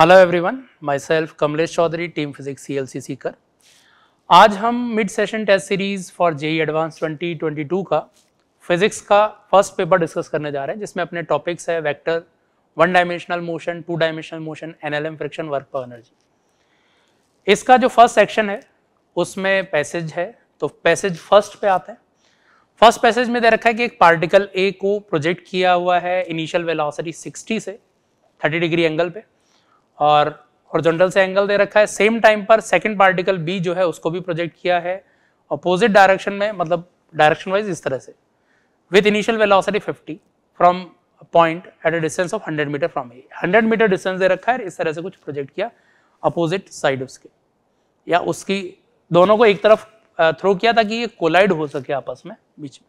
hello everyone myself Kamlesh Chaudhary team physics C L C Sikar आज हम mid session test series for JEE advance 2022 का physics का first paper discuss करने जा रहे हैं जिसमें अपने टॉपिक्स है vector one dimensional motion two dimensional motion NLM friction work पर एनर्जी इसका जो फर्स्ट सेक्शन है उसमें पैसेज है तो पैसेज फर्स्ट पे आते हैं फर्स्ट पैसेज में दे रखा है कि एक पार्टिकल ए को प्रोजेक्ट किया हुआ है इनिशियल वेलोसिटी 60 से 30 डिग्री एंगल पे और हॉरिजॉन्टल से एंगल दे रखा है सेम टाइम पर सेकंड पार्टिकल बी जो है उसको भी प्रोजेक्ट किया है अपोजिट डायरेक्शन में मतलब डायरेक्शन वाइज इस तरह से with initial velocity 50 from point at a distance of 100 meter from a 100 meter distance दे रखा है इस तरह से कुछ प्रोजेक्ट किया अपोजिट साइड उसके या उसकी दोनों को एक तरफ थ्रो किया ताकि ये कोलाइड हो सके आपस में बीच में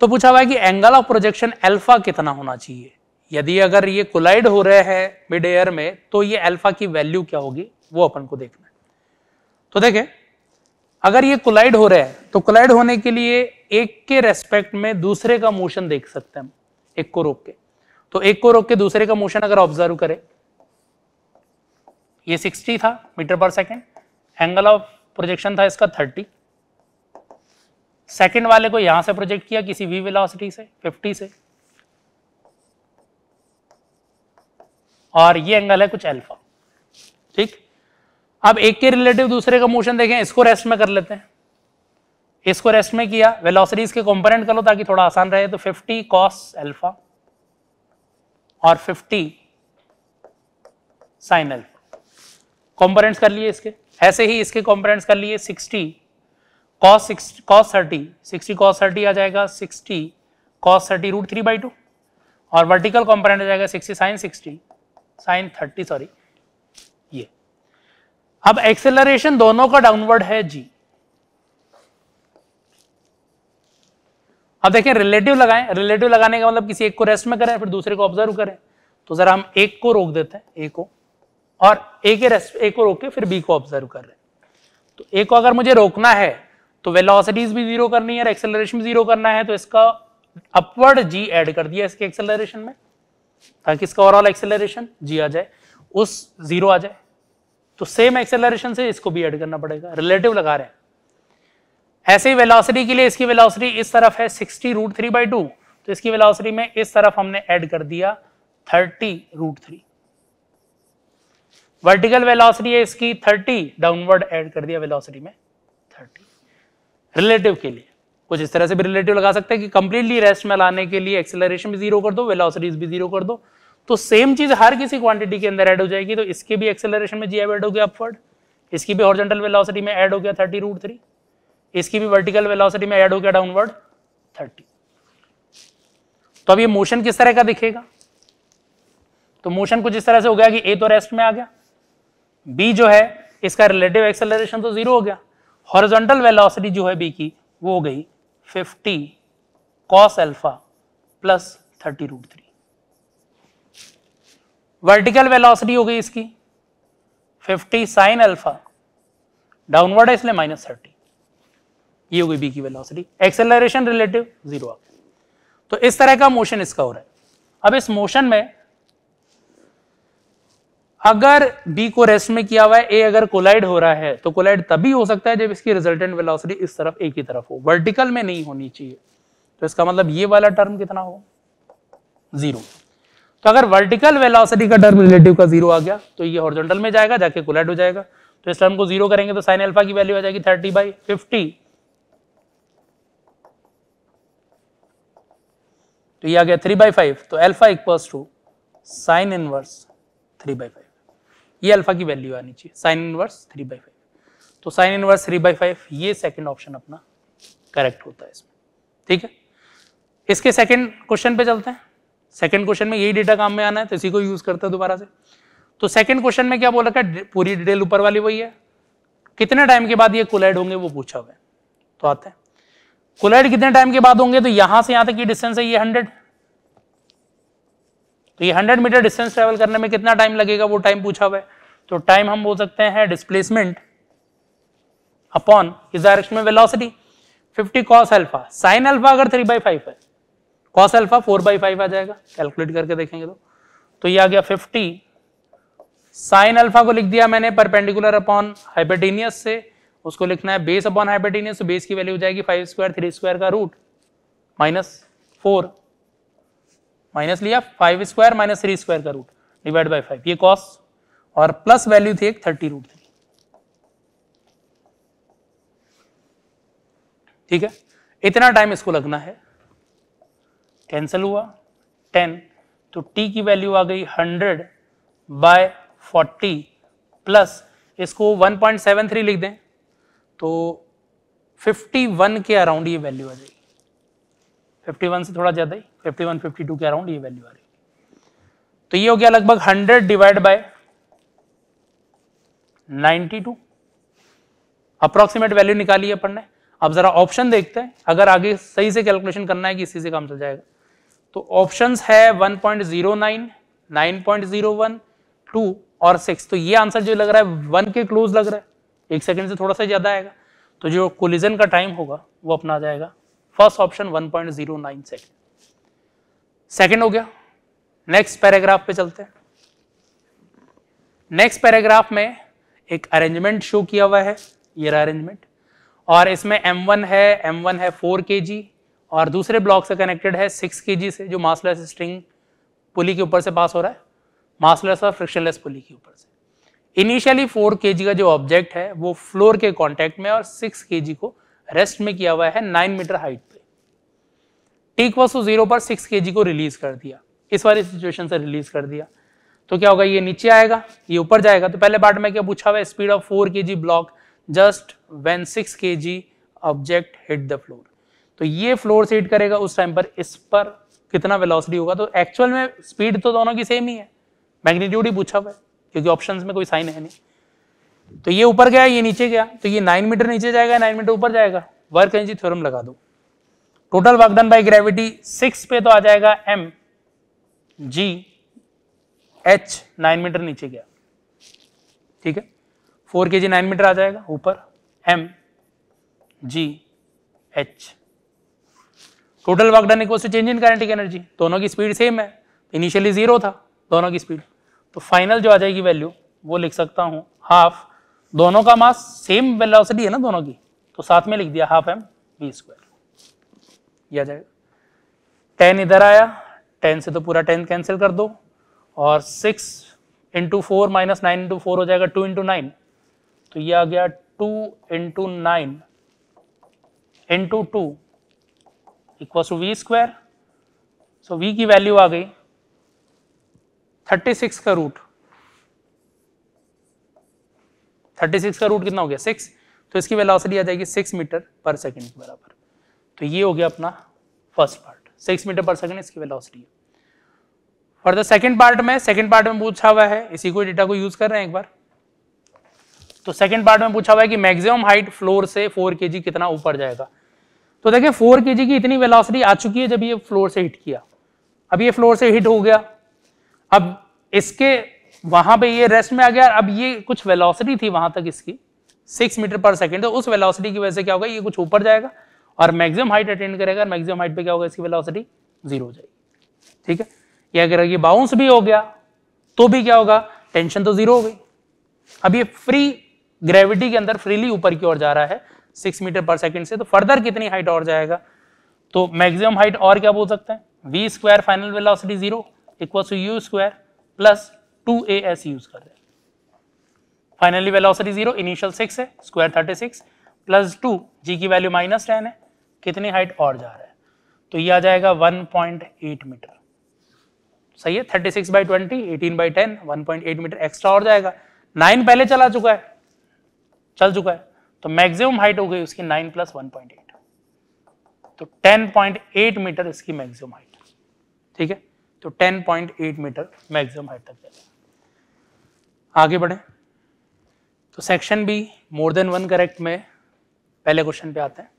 तो पूछा हुआ है कि एंगल ऑफ प्रोजेक्शन एल्फा कितना होना चाहिए यदि अगर ये कोलाइड हो रहे हैं मिड एयर में तो ये अल्फा की वैल्यू क्या होगी वो अपन को देखना है तो देखे अगर ये कोलाइड हो रहे हैं तो कोलाइड होने के लिए एक के रेस्पेक्ट में दूसरे का मोशन देख सकते हैं हम एक को रोक के तो एक को रोक के दूसरे का मोशन अगर ऑब्जर्व करें ये 60 था metre per second angle of projection था इसका 30 सेकेंड वाले को यहां से प्रोजेक्ट किया किसी वी वेलोसिटी से 50 से और ये एंगल है कुछ अल्फा ठीक अब एक के रिलेटिव दूसरे का मोशन देखें इसको रेस्ट में कर लेते हैं इसको रेस्ट में किया वेलोसिटीज के कंपोनेंट कर लो ताकि थोड़ा आसान रहे तो 50 कॉस अल्फा और 50 साइन अल्फा कंपोनेंट्स कर लिए इसके ऐसे ही इसके कंपोनेंट्स कर लिए 60 cos cos thirty sixty cos thirty आ जाएगा 60 cos thirty root three by two और वर्टिकल कॉम्पोनेंट आ जाएगा 60 साइन 60 साइन थर्टी सॉरी ये अब एक्सेलरेशन दोनों का डाउनवर्ड है जी अब देखें रिलेटिव लगाएं रिलेटिव लगाने का मतलब किसी एक को रेस्ट में करें फिर दूसरे को ऑब्जर्व करें तो जरा हम एक को रोक देते हैं ए को और ए के रेस्ट ए को रोक के फिर बी को ऑब्जर्व कर रहे हैं तो ए को अगर मुझे रोकना है तो वेलोसिटीज भी जीरो करनी है एक्सेलरेशन भी जीरो करना है तो इसका अपवर्ड जी ऐड कर दिया इसके एक्सेलरेशन में ताकि इसका ओवरऑल एक्सेलरेशन जी आ जाए उस जीरो आ जाए तो सेम एक्सेलरेशन से इसको भी ऐड करना पड़ेगा रिलेटिव लगा रहे हैं ऐसे ही वेलोसिटी के लिए इसकी वेलोसिटी इस तरफ है sixty root three by two तो इसकी वेलोसिटी में इस तरफ हमने ऐड कर दिया thirty root three vertical velocity है इसकी थर्टी डाउनवर्ड ऐड कर दिया वेलोसिटी में थर्टी रिलेटिव के लिए कुछ इस तरह से भी रिलेटिव लगा सकते हैं कि कंप्लीटली रेस्ट में लाने के लिए एक्सेलरेशन भी जीरो कर दो वेलोसिटीज भी जीरो कर दो तो सेम चीज हर किसी क्वांटिटी के अंदर ऐड हो जाएगी तो इसके भी एक्सेलरेशन में जी एव एड हो गया अपवर्ड इसकी भी हॉर्जेंटल वेलोसिटी में ऐड हो गया थर्टी रूट थ्री इसकी भी वर्टिकल वेलोसिटी में ऐड हो गया डाउनवर्ड थर्टी तो अब ये मोशन किस तरह का दिखेगा तो मोशन कुछ इस तरह से हो गया कि ए तो रेस्ट में आ गया बी जो है इसका रिलेटिव एक्सेलरेशन तो जीरो हो गया हॉरिजॉन्टल वेलोसिटी जो है बी की वो हो गई fifty cos alpha plus thirty root three vertical velocity हो गई इसकी फिफ्टी साइन एल्फा डाउनवर्ड है इसलिए माइनस थर्टी ये हो गई बी की वेलोसिटी एक्सेलरेशन रिलेटिव जीरो तो इस तरह का मोशन इसका हो रहा है अब इस मोशन में अगर बी को रेस्ट में किया हुआ है ए अगर कोलाइड हो रहा है तो कोलाइड तभी हो सकता है जब इसकी रिजल्टेंट वेलोसिटी इस तरफ ए की तरफ हो वर्टिकल में नहीं होनी चाहिए तो इसका मतलब ये वाला टर्म कितना हो जीरो तो अगर वर्टिकल वेलोसिटी का टर्म रिलेटिव का जीरो आ गया तो ये हॉरिजॉन्टल में जाएगा जाके कोलाइड हो जाएगा तो इस टर्म को जीरो करेंगे तो साइन अल्फा की वैल्यू आ जाएगी थर्टी बाई फिफ्टी तो ये आ गया थ्री बाई फाइव तो alpha equals to sine inverse three by five ये अल्फा की वैल्यू आनी चाहिए sine inverse three by five तो sine inverse three by five ये सेकेंड ऑप्शन अपना करेक्ट होता है इसमें ठीक है इसके सेकेंड क्वेश्चन पे चलते हैं सेकेंड क्वेश्चन में यही डेटा काम में आना है तो इसी को यूज करते हैं दोबारा से तो सेकेंड क्वेश्चन में क्या बोल रखा है पूरी डिटेल ऊपर वाली वही है कितने टाइम के बाद ये कोलाइड होंगे वो पूछा हुआ है तो आते हैं कोलाइड कितने टाइम के बाद होंगे तो यहां से यहां तक की डिस्टेंस है ये हंड्रेड तो ये 100 मीटर डिस्टेंस ट्रेवल करने में कितना टाइम लगेगा वो टाइम पूछा हुआ है तो टाइम हम बोल सकते हैं डिस्प्लेसमेंट अपॉन इस डायरेक्शन में velocity 50 cos alpha sine alpha अगर 3 बाई फाइव है कॉस अल्फा 4 बाई फाइव आ जाएगा कैलकुलेट करके देखेंगे तो तो ये आ गया 50 साइन अल्फा को लिख दिया मैंने परपेंडिकुलर अपॉन हाइपेटीनियस से उसको लिखना है बेस अपॉन हाइपेटीनियस तो बेस की वैल्यू हो जाएगी फाइव स्क्वायर थ्री स्क्वायर का रूट माइनस फोर माइनस लिया five square minus three square का रूट डिवाइड बाई फाइव ये कॉस और प्लस वैल्यू थी एक थर्टी रूट थ्री ठीक है इतना टाइम इसको लगना है कैंसिल हुआ टेन तो टी की वैल्यू आ गई हंड्रेड बाय फोर्टी प्लस इसको वन पॉइंट सेवन थ्री लिख दें तो फिफ्टी वन के अराउंड ये वैल्यू आ जाएगी 51 से थोड़ा ज़्यादा ही 51 52 के अराउंड ये वैल्यू आ रही है तो ये हो गया लगभग 100 डिवाइड बाय 92 अप्रोक्सीमेट वैल्यू निकाली है अपन ने अब जरा ऑप्शन देखते हैं अगर आगे सही से कैलकुलेशन करना है कि इसी से काम चल जाएगा तो ऑप्शंस है 1.09 9.01 और 6 तो ये आंसर जो लग रहा है वन के क्लोज लग रहा है एक सेकंड से थोड़ा सा ज़्यादा आएगा तो जो कोलिजन का टाइम होगा वो अपना जाएगा फर्स्ट ऑप्शन 1.09 सेकंड सेकंड हो गया नेक्स्ट पैराग्राफ पे चलते हैं नेक्स्ट पैराग्राफ में एक अरेंजमेंट शो किया हुआ है ये अरेंजमेंट और इसमें M1 है M1 है 4 kg और दूसरे ब्लॉक से कनेक्टेड है 6 kg से जो मासलेस स्ट्रिंग पुली के ऊपर से पास हो रहा है मासलेस और फ्रिक्शनलेस पुली के ऊपर से इनिशियली 4 kg का जो ऑब्जेक्ट है वो फ्लोर के कांटेक्ट में और 6 kg को रेस्ट में किया हुआ है नाइन मीटर हाइट पे टीक इक्वल्स जीरो पर सिक्स के को रिलीज कर दिया इस वाली सिचुएशन से रिलीज कर दिया तो क्या होगा ये नीचे आएगा ये ऊपर जाएगा तो पहले पार्ट में क्या पूछा हुआ स्पीड ऑफ फोर के ब्लॉक जस्ट वेन सिक्स के ऑब्जेक्ट हिट द फ्लोर तो ये फ्लोर से हिट करेगा उस टाइम पर इस पर कितना वेलोसिटी होगा तो एक्चुअल में स्पीड तो दोनों की सेम ही है मैग्नीट्यूड ही पूछा हुआ है क्योंकि ऑप्शंस में कोई साइन है नहीं तो ये ऊपर गया ये नीचे गया तो ये नाइन मीटर नीचे जाएगा नाइन मीटर ऊपर जाएगा वर्क एनर्जी थ्योरम लगा दो total work done by gravity six पे तो आ जाएगा M g h nine metre नीचे गया ठीक है फोर के जी नाइन मीटर आ जाएगा ऊपर m g h total work done equals to change in kinetic energy दोनों की स्पीड सेम है इनिशियली जीरो था दोनों की स्पीड तो फाइनल जो आ जाएगी वैल्यू वो लिख सकता हूं हाफ दोनों का मास सेम वेलोसिटी है ना दोनों की तो साथ में लिख दिया हाफ एम वी स्क्वायर यह जाएगा टेन इधर आया टेन से तो पूरा टेन कैंसिल कर दो और six into four minus nine into four हो जाएगा टू इंटू नाइन तो ये आ गया two into nine into two equal to v square so v की वैल्यू आ गई थर्टी सिक्स का रूट थर्टी सिक्स का रूट कितना हो गया सिक्स तो इसकी वेलासिटी आ जाएगी सिक्स मीटर पर सेकेंड के बराबर तो ये हो गया अपना first part six metre per second इसकी वेलासिटी है फॉर द सेकेंड पार्ट में सेकेंड पार्ट में पूछा हुआ है इसी को डेटा को यूज कर रहे हैं एक बार तो सेकेंड पार्ट में पूछा हुआ है कि मैक्सिमम हाइट फ्लोर से फोर के कितना ऊपर जाएगा तो देखिए फोर के की इतनी वेलासिटी आ चुकी है जब ये फ्लोर से हिट किया अब ये फ्लोर से हिट हो गया अब इसके वहां पे ये रेस्ट में आ गया अब ये कुछ वेलोसिटी थी वहां तक इसकी सिक्स मीटर पर सेकेंड तो उस वेलोसिटी की वजह से क्या होगा ये कुछ ऊपर जाएगा और मैक्सिमम हाइट अटेंड करेगा मैक्सिमम हाइट पे क्या होगा इसकी वेलोसिटी जीरो हो जाएगी ठीक है या अगर ये बाउंस भी हो गया तो भी क्या होगा टेंशन तो जीरो हो गई अब ये फ्री ग्रेविटी के अंदर फ्रीली ऊपर की ओर जा रहा है सिक्स मीटर पर सेकेंड से तो फर्दर कितनी हाइट और जाएगा तो मैक्सिमम हाइट और क्या बोल सकते हैं v square final velocity zero equal to u square plus two a s use कर रहे finally velocity zero initial six है square thirty six plus two g की वैल्यू माइनस टेन है कितनी हाइट और जा रहा है तो ये आ जाएगा 1.8 मीटर सही है 36 six by twenty eighteen by ten one metre extra और जाएगा नाइन पहले चला चुका है चल चुका है तो मैक्सिमम हाइट हो गई उसकी नाइन प्लस वन तो 10.8 मीटर इसकी मैक्सिमम हाइट ठीक है तो 10.8 मीटर मैक्सिमम हाइट तक जाएगा आगे बढ़े तो section b more than one correct में पहले क्वेश्चन पे आते हैं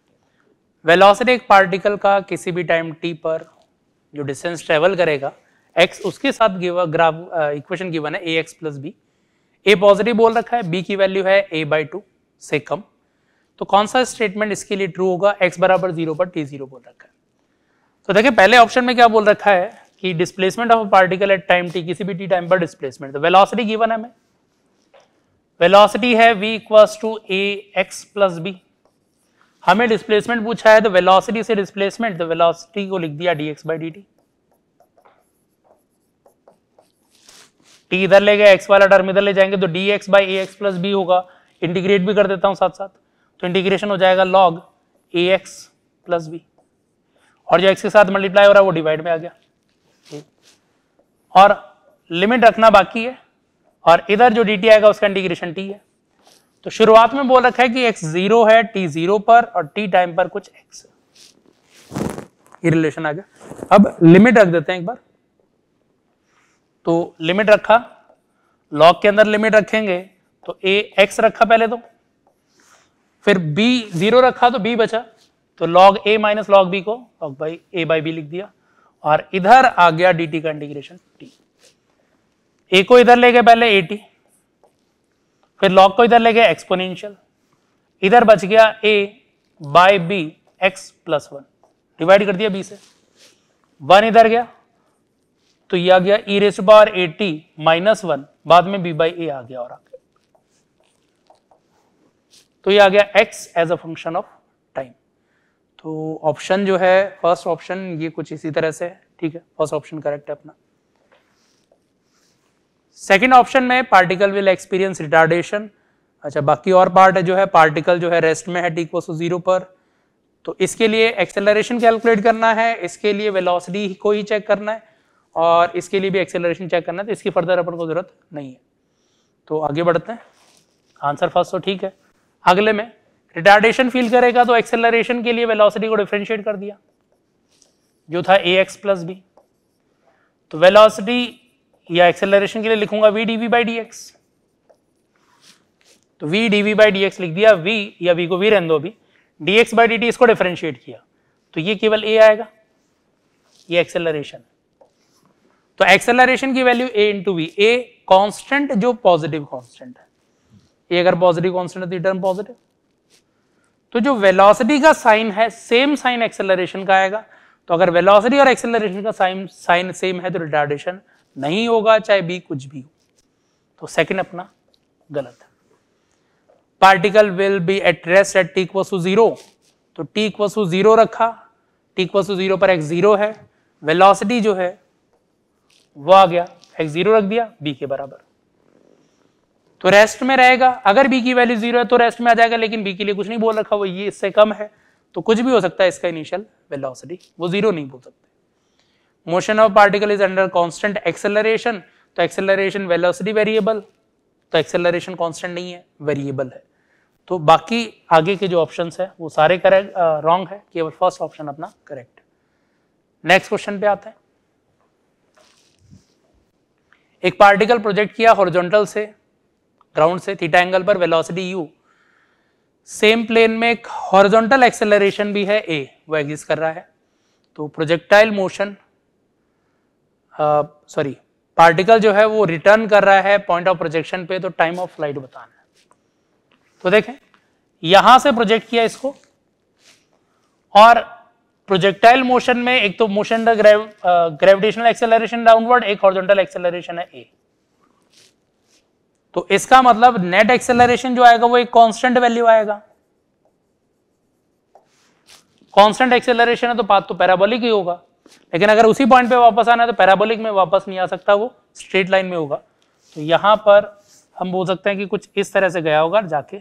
वेलोसिटी एक पार्टिकल का किसी भी टाइम टी पर जो डिस्टेंस ट्रेवल करेगा एक्स उसके साथ ग्राफ इक्वेशन गिवन है a x plus b a positive बोल रखा है बी की वैल्यू है ए बाई टू से कम तो कौन सा स्टेटमेंट इसके लिए ट्रू होगा एक्स बराबर जीरो पर टी जीरो बोल रखा है तो देखिए पहले ऑप्शन में क्या बोल रखा है कि displacement of particle at time t किसी भी टी टाइम पर डिस्प्लेसमेंट वेलोसिटी गिवन है हमें वेलोसिटी है v equals to a x plus b हमें डिस्प्लेसमेंट पूछा है तो वेलोसिटी से डिस्प्लेसमेंट तो वेलोसिटी को लिख दिया d x by d t t इधर ले गया एक्स वाला टर्म इधर ले जाएंगे तो d x by a x plus b होगा इंटीग्रेट भी कर देता हूं साथ साथ तो इंटीग्रेशन हो जाएगा log a x plus b और जो एक्स के साथ मल्टीप्लाई हो रहा है वो डिवाइड में आ गया और लिमिट रखना बाकी है और इधर जो डी टी आएगा उसका इंटीग्रेशन टी है तो शुरुआत में बोल रखा है कि एक्स जीरो है टी जीरो पर और टी टाइम पर कुछ एक्स ये रिलेशन आ गया अब लिमिट रख देते हैं एक बार तो लिमिट रखा लॉग के अंदर लिमिट रखेंगे तो ए एक्स रखा पहले तो फिर बी जीरो रखा तो बी बचा तो log a minus log b को log by a by b लिख दिया और इधर आ गया डी का इंटीग्रेशन टी ए को इधर ले गए पहले ए टी फिर लॉग को इधर ले गए एक्सपोनेंशियल इधर बच गया a by b x plus one divide कर दिया बी से वन इधर गया तो ये आ गया ई रेस बार ए टी माइनस वन बाद में बी बाई ए आ गया और आगे तो ये आ गया x as a function of तो ऑप्शन जो है फर्स्ट ऑप्शन ये कुछ इसी तरह से है ठीक है फर्स्ट ऑप्शन करेक्ट है अपना सेकेंड ऑप्शन में पार्टिकल विल एक्सपीरियंस रिटार्डेशन अच्छा बाकी और पार्ट है जो है पार्टिकल जो है रेस्ट में है टी को जीरो पर तो इसके लिए एक्सेलरेशन कैलकुलेट करना है इसके लिए वेलोसिटी को ही चेक करना है और इसके लिए भी एक्सेलरेशन चेक करना है तो इसकी फर्दर अपन को जरूरत नहीं है तो आगे बढ़ते हैं आंसर फर्स्ट तो ठीक है अगले में रिटार्डेशन फील करेगा तो एक्सेलरेशन के लिए वेलोसिटी को डिफ्रेंशिएट कर दिया जो था ए एक्स प्लस बी तो वेलोसिटी या एक्सेलरेशन के लिए लिखूंगा v d v by d x तो v d v by d x लिख दिया वी या वी को वी रहने दो अभी d x by d t इसको डिफ्रेंशिएट किया तो ये केवल ए आएगा ये एक्सेलरेशन तो एक्सेलरेशन की value a into v a constant जो पॉजिटिव कॉन्स्टेंट है ए अगर पॉजिटिव कॉन्स्टेंट है तो टर्म पॉजिटिव तो जो वेलोसिटी का साइन है सेम साइन एक्सेलरेशन का आएगा तो अगर वेलोसिटी और एक्सेलरेशन का साइन साइन सेम है तो रिटार्डेशन नहीं होगा चाहे बी कुछ भी हो तो सेकंड अपना गलत है particle will be at rest at t वसू जीरो तो टी वसू जीरो रखा टीक वसू जीरो पर एक्स जीरो है वेलोसिटी जो है वो आ गया एक्स जीरो रख दिया बी के बराबर तो रेस्ट में रहेगा अगर बी की वैल्यू जीरो है तो रेस्ट में आ जाएगा लेकिन बी के लिए कुछ नहीं बोल रखा वो ये इससे कम है तो कुछ भी हो सकता है इसका इनिशियल वेलोसिटी वो जीरो नहीं बोल सकते motion of particle is under constant acceleration तो एक्सेलरेशन वेलोसिटी वेरिएबल तो एक्सेलरेशन कॉन्स्टेंट नहीं है वेरिएबल है तो बाकी आगे के जो ऑप्शन है वो सारे करेक्ट रॉन्ग है केवल फर्स्ट ऑप्शन अपना करेक्ट नेक्स्ट क्वेश्चन पे आते हैं एक पार्टिकल प्रोजेक्ट किया हॉरिजॉन्टल से ग्राउंड से थीटा एंगल पर वेलोसिटी यू सेम प्लेन में एक हॉरिजॉन्टल एक्सेलरेशन भी है ए वो एग्जिस्ट कर रहा है तो प्रोजेक्टाइल मोशन सॉरी पार्टिकल जो है वो रिटर्न कर रहा है पॉइंट ऑफ प्रोजेक्शन पे तो टाइम ऑफ फ्लाइट बताना है तो देखें यहां से प्रोजेक्ट किया इसको और प्रोजेक्टाइल मोशन में एक तो मोशन ग्रेविटेशनल एक्सेलरेशन डाउनवर्ड एक हॉरिजॉन्टल एक्सेलरेशन है ए तो इसका मतलब नेट एक्सेलरेशन जो आएगा वो एक कांस्टेंट वैल्यू आएगा कांस्टेंट एक्सेलरेशन है तो पाथ तो पैराबोलिक ही होगा लेकिन अगर उसी पॉइंट पे वापस आना है तो पैराबोलिक में वापस नहीं आ सकता वो स्ट्रेट लाइन में होगा तो यहां पर हम बोल सकते हैं कि कुछ इस तरह से गया होगा जाके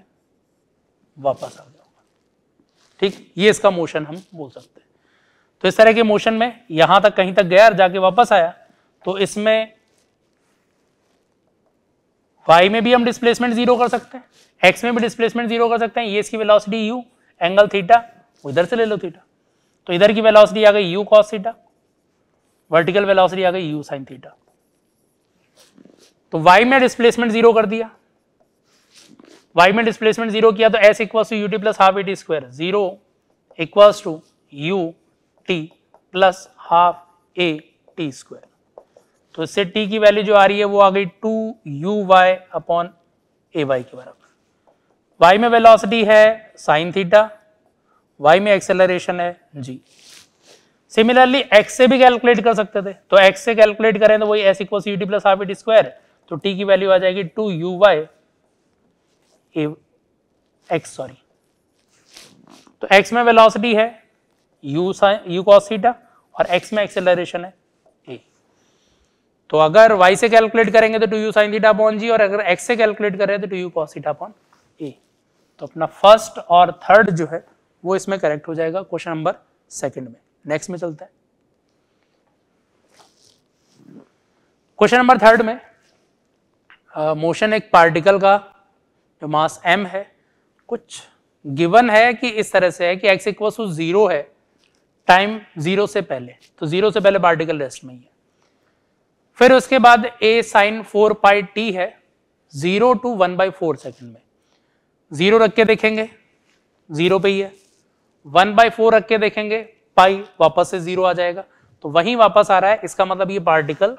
वापस आ गया होगा ठीक ये इसका मोशन हम बोल सकते हैं तो इस तरह के मोशन में यहां तक कहीं तक गया और जाके वापस आया तो इसमें वाई में भी हम डिस्प्लेसमेंट जीरो कर सकते हैं एक्स में भी डिस्प्लेसमेंट जीरो कर सकते हैं ये इसकी वेलोसिटी यू एंगल थीटा इधर से ले लो थीटा तो इधर की वेलोसिटी आ गई u cos theta vertical velocity आ गई यू साइन थीटा तो वाई में डिस्प्लेसमेंट जीरो कर दिया वाई में डिस्प्लेसमेंट जीरो किया तो s equals to u t plus half a t square zero equals to u t plus half a t square तो इससे t की वैल्यू जो आ रही है वो आ गई two u y upon a y के बराबर y में वेलोसिटी है साइन थीटा y में एक्सेलरेशन है जी सिमिलरली x से भी कैलकुलेट कर सकते थे तो x से कैलकुलेट करें तो वही s equal c t plus half it square तो t की वैल्यू आ जाएगी two u y x sorry तो x में वेलोसिटी है u sine u cos theta और x में एक्सेलरेशन है तो अगर y से कैलकुलेट करेंगे तो two u sine theta upon g और अगर x से कैलकुलेट करें तो two u cos theta upon a तो अपना फर्स्ट और थर्ड जो है वो इसमें करेक्ट हो जाएगा क्वेश्चन नंबर सेकंड में नेक्स्ट में चलता है क्वेश्चन नंबर थर्ड में मोशन uh, एक पार्टिकल का जो मास m है कुछ गिवन है कि इस तरह से है कि x इक्वल टू जीरो है टाइम जीरो से पहले तो जीरो से पहले पार्टिकल रेस्ट में ही है फिर उसके बाद a sine four pi t है zero to one by four second में जीरो रख के देखेंगे जीरो पे ही है वन बाई फोर रख के देखेंगे पाई वापस से जीरो आ जाएगा तो वहीं वापस आ रहा है इसका मतलब ये पार्टिकल